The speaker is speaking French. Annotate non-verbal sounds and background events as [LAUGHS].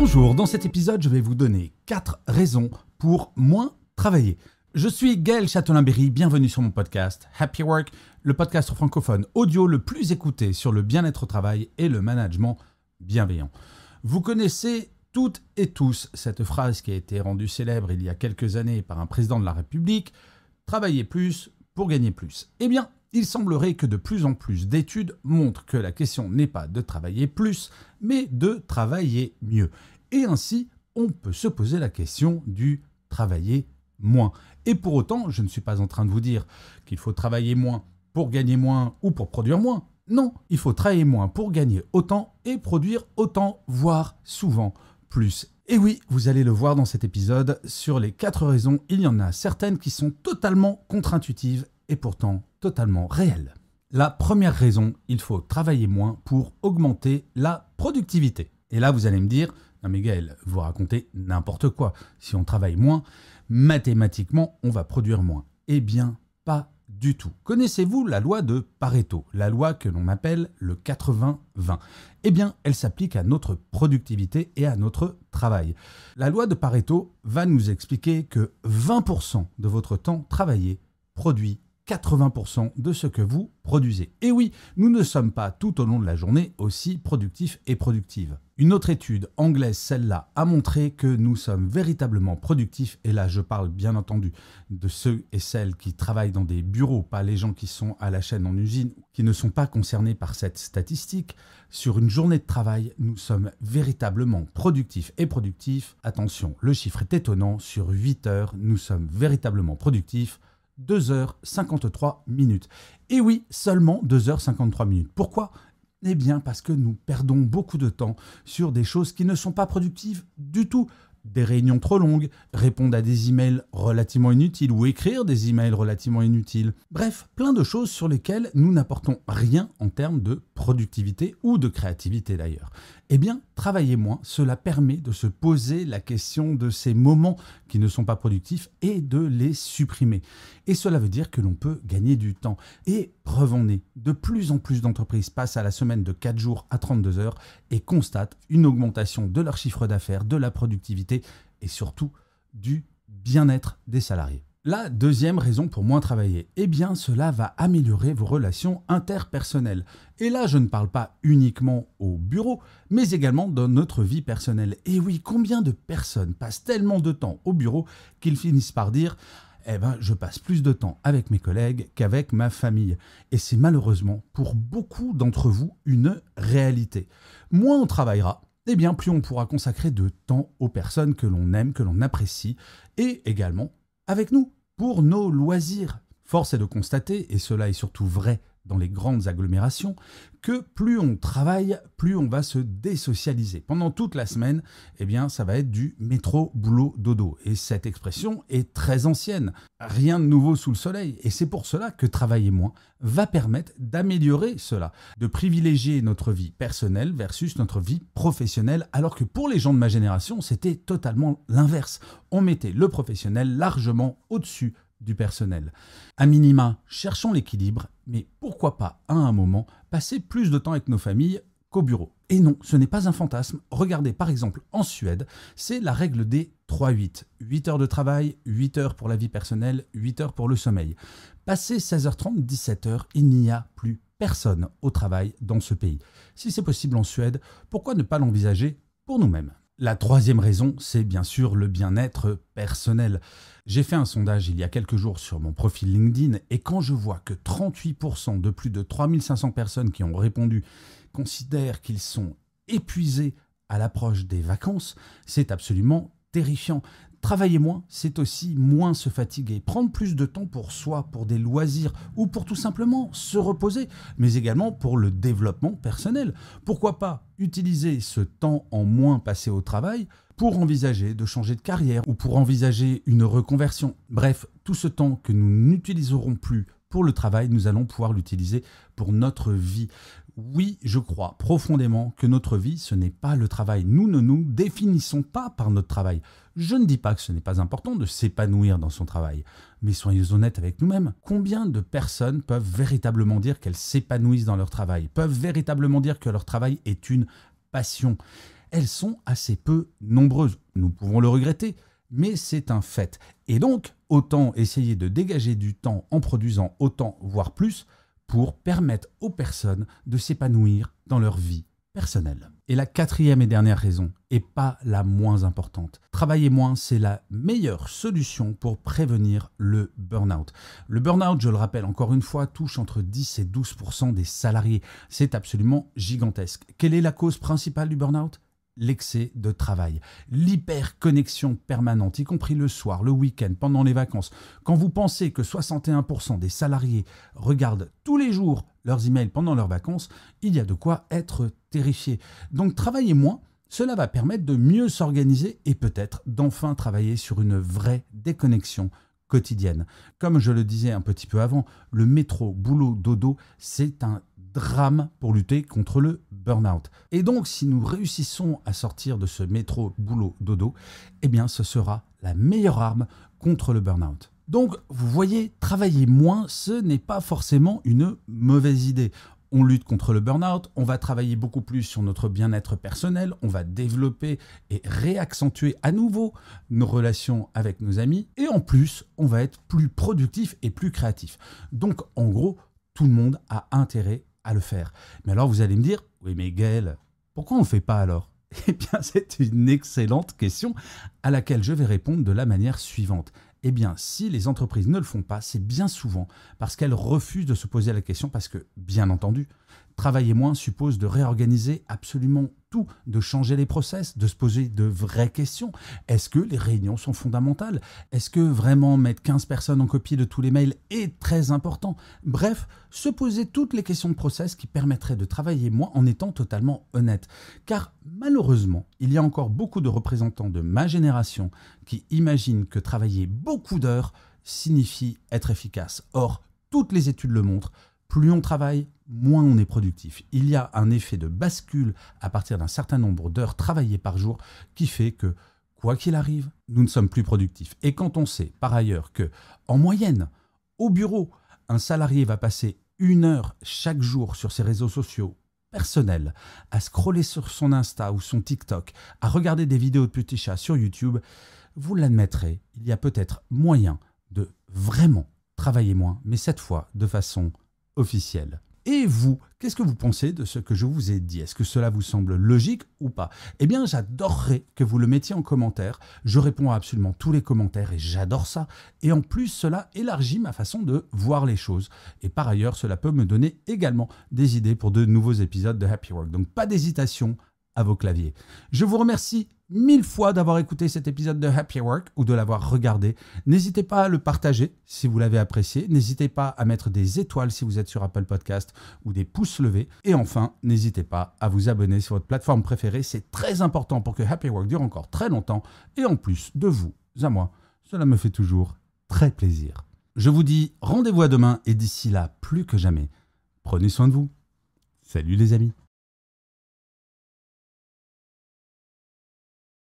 Bonjour, dans cet épisode, je vais vous donner quatre raisons pour moins travailler. Je suis Gaël Châtelain-Berry, bienvenue sur mon podcast Happy Work, le podcast francophone audio le plus écouté sur le bien-être au travail et le management bienveillant. Vous connaissez toutes et tous cette phrase qui a été rendue célèbre il y a quelques années par un président de la République, Travailler plus pour gagner plus. Eh bien, il semblerait que de plus en plus d'études montrent que la question n'est pas de travailler plus, mais de travailler mieux. Et ainsi, on peut se poser la question du travailler moins. Et pour autant, je ne suis pas en train de vous dire qu'il faut travailler moins pour gagner moins ou pour produire moins. Non, il faut travailler moins pour gagner autant et produire autant, voire souvent plus. Et oui, vous allez le voir dans cet épisode, sur les quatre raisons, il y en a certaines qui sont totalement contre-intuitives et pourtant totalement réel. La première raison, il faut travailler moins pour augmenter la productivité. Et là, vous allez me dire, non mais Gaël, vous racontez n'importe quoi. Si on travaille moins, mathématiquement, on va produire moins. Eh bien, pas du tout. Connaissez-vous la loi de Pareto, la loi que l'on appelle le 80-20 Eh bien, elle s'applique à notre productivité et à notre travail. La loi de Pareto va nous expliquer que 20% de votre temps travaillé produit 80% de ce que vous produisez. Et oui, nous ne sommes pas tout au long de la journée aussi productifs et productives. Une autre étude anglaise, celle-là, a montré que nous sommes véritablement productifs, et là je parle bien entendu de ceux et celles qui travaillent dans des bureaux, pas les gens qui sont à la chaîne en usine, qui ne sont pas concernés par cette statistique. Sur une journée de travail, nous sommes véritablement productifs et productifs. Attention, le chiffre est étonnant, sur 8 heures, nous sommes véritablement productifs 2h53 minutes. Et oui, seulement 2h53 minutes. Pourquoi Eh bien parce que nous perdons beaucoup de temps sur des choses qui ne sont pas productives du tout des réunions trop longues, répondre à des emails relativement inutiles ou écrire des emails relativement inutiles. Bref, plein de choses sur lesquelles nous n'apportons rien en termes de productivité ou de créativité d'ailleurs. Eh bien, travailler moins, cela permet de se poser la question de ces moments qui ne sont pas productifs et de les supprimer. Et cela veut dire que l'on peut gagner du temps. Et preuve en est, de plus en plus d'entreprises passent à la semaine de 4 jours à 32 heures et constatent une augmentation de leur chiffre d'affaires, de la productivité et surtout du bien-être des salariés. La deuxième raison pour moins travailler, eh bien cela va améliorer vos relations interpersonnelles. Et là, je ne parle pas uniquement au bureau, mais également dans notre vie personnelle. Et oui, combien de personnes passent tellement de temps au bureau qu'ils finissent par dire eh ben, je passe plus de temps avec mes collègues qu'avec ma famille. Et c'est malheureusement pour beaucoup d'entre vous une réalité. Moins on travaillera, et eh bien plus on pourra consacrer de temps aux personnes que l'on aime, que l'on apprécie, et également avec nous, pour nos loisirs. Force est de constater, et cela est surtout vrai dans les grandes agglomérations que plus on travaille, plus on va se désocialiser. Pendant toute la semaine, eh bien, ça va être du métro, boulot, dodo. Et cette expression est très ancienne. Rien de nouveau sous le soleil. Et c'est pour cela que travailler moins va permettre d'améliorer cela, de privilégier notre vie personnelle versus notre vie professionnelle, alors que pour les gens de ma génération, c'était totalement l'inverse. On mettait le professionnel largement au-dessus du personnel. À minima, cherchons l'équilibre mais pourquoi pas, à un moment, passer plus de temps avec nos familles qu'au bureau Et non, ce n'est pas un fantasme. Regardez par exemple en Suède, c'est la règle des 3-8. 8 heures de travail, 8 heures pour la vie personnelle, 8 heures pour le sommeil. Passé 16h30, 17h, il n'y a plus personne au travail dans ce pays. Si c'est possible en Suède, pourquoi ne pas l'envisager pour nous-mêmes la troisième raison, c'est bien sûr le bien-être personnel. J'ai fait un sondage il y a quelques jours sur mon profil LinkedIn et quand je vois que 38% de plus de 3500 personnes qui ont répondu considèrent qu'ils sont épuisés à l'approche des vacances, c'est absolument terrifiant. Travailler moins, c'est aussi moins se fatiguer, prendre plus de temps pour soi, pour des loisirs ou pour tout simplement se reposer, mais également pour le développement personnel. Pourquoi pas utiliser ce temps en moins passé au travail pour envisager de changer de carrière ou pour envisager une reconversion. Bref, tout ce temps que nous n'utiliserons plus pour le travail, nous allons pouvoir l'utiliser pour notre vie. Oui, je crois profondément que notre vie, ce n'est pas le travail. Nous ne nous définissons pas par notre travail. Je ne dis pas que ce n'est pas important de s'épanouir dans son travail, mais soyons honnêtes avec nous-mêmes. Combien de personnes peuvent véritablement dire qu'elles s'épanouissent dans leur travail, peuvent véritablement dire que leur travail est une passion Elles sont assez peu nombreuses. Nous pouvons le regretter, mais c'est un fait. Et donc, autant essayer de dégager du temps en produisant autant, voire plus, pour permettre aux personnes de s'épanouir dans leur vie personnelle. Et la quatrième et dernière raison, et pas la moins importante, travailler moins, c'est la meilleure solution pour prévenir le burn-out. Le burn-out, je le rappelle encore une fois, touche entre 10 et 12 des salariés. C'est absolument gigantesque. Quelle est la cause principale du burn-out l'excès de travail, l'hyperconnexion permanente, y compris le soir, le week-end, pendant les vacances. Quand vous pensez que 61% des salariés regardent tous les jours leurs emails pendant leurs vacances, il y a de quoi être terrifié. Donc travaillez moins, cela va permettre de mieux s'organiser et peut-être d'enfin travailler sur une vraie déconnexion quotidienne. Comme je le disais un petit peu avant, le métro, boulot, dodo, c'est un rame pour lutter contre le burn-out. Et donc, si nous réussissons à sortir de ce métro boulot-dodo, eh bien, ce sera la meilleure arme contre le burn-out. Donc, vous voyez, travailler moins, ce n'est pas forcément une mauvaise idée on lutte contre le burn-out, on va travailler beaucoup plus sur notre bien-être personnel, on va développer et réaccentuer à nouveau nos relations avec nos amis, et en plus, on va être plus productif et plus créatif. Donc, en gros, tout le monde a intérêt le faire. Mais alors vous allez me dire, oui mais Gaël, pourquoi on ne fait pas alors [LAUGHS] Eh bien c'est une excellente question à laquelle je vais répondre de la manière suivante. Eh bien si les entreprises ne le font pas, c'est bien souvent parce qu'elles refusent de se poser la question parce que, bien entendu, Travailler moins suppose de réorganiser absolument tout, de changer les process, de se poser de vraies questions. Est-ce que les réunions sont fondamentales Est-ce que vraiment mettre 15 personnes en copie de tous les mails est très important Bref, se poser toutes les questions de process qui permettraient de travailler moins en étant totalement honnête. Car malheureusement, il y a encore beaucoup de représentants de ma génération qui imaginent que travailler beaucoup d'heures signifie être efficace. Or, toutes les études le montrent, plus on travaille, moins on est productif. Il y a un effet de bascule à partir d'un certain nombre d'heures travaillées par jour qui fait que, quoi qu'il arrive, nous ne sommes plus productifs. Et quand on sait, par ailleurs, que, en moyenne, au bureau, un salarié va passer une heure chaque jour sur ses réseaux sociaux personnels, à scroller sur son Insta ou son TikTok, à regarder des vidéos de petits chats sur YouTube, vous l'admettrez, il y a peut-être moyen de vraiment travailler moins, mais cette fois de façon et vous, qu'est-ce que vous pensez de ce que je vous ai dit Est-ce que cela vous semble logique ou pas Eh bien, j'adorerais que vous le mettiez en commentaire. Je réponds à absolument tous les commentaires et j'adore ça. Et en plus, cela élargit ma façon de voir les choses. Et par ailleurs, cela peut me donner également des idées pour de nouveaux épisodes de Happy Work. Donc, pas d'hésitation à vos claviers. Je vous remercie mille fois d'avoir écouté cet épisode de Happy Work ou de l'avoir regardé. N'hésitez pas à le partager si vous l'avez apprécié. N'hésitez pas à mettre des étoiles si vous êtes sur Apple Podcast ou des pouces levés. Et enfin, n'hésitez pas à vous abonner sur votre plateforme préférée. C'est très important pour que Happy Work dure encore très longtemps. Et en plus, de vous à moi, cela me fait toujours très plaisir. Je vous dis rendez-vous à demain et d'ici là, plus que jamais, prenez soin de vous. Salut les amis.